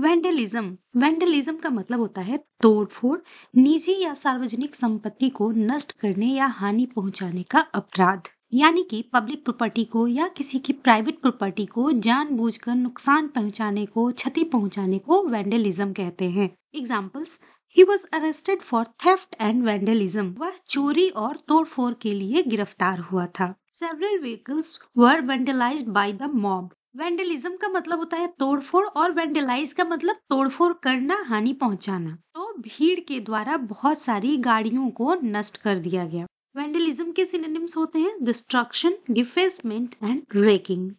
vandalism vandalism का मतलब होता है तोड़फोड़ निजी या सार्वजनिक संपत्ति को नष्ट करने या हानि पहुंचाने का अपराध यानी कि पब्लिक प्रॉपर्टी को या किसी की प्राइवेट प्रॉपर्टी को जानबूझकर नुकसान पहुंचाने को क्षति पहुंचाने को वेंडलिज्म कहते हैं examples he was arrested for theft and vandalism वह चोरी और तोड़फोड़ के लिए गिरफ्तार हुआ था several vehicles were vandalised by the mob vandalism का मतलब होता है तोड़फोड़ और वेंडलाइज का मतलब तोड़फोड़ करना हानि पहुंचाना तो भीड़ के द्वारा बहुत सारी गाड़ियों को नष्ट कर दिया गया वेंडलिज्म के सिनेम्स होते हैं डिस्ट्रक्शन डिफेसमेंट एंड रेकिंग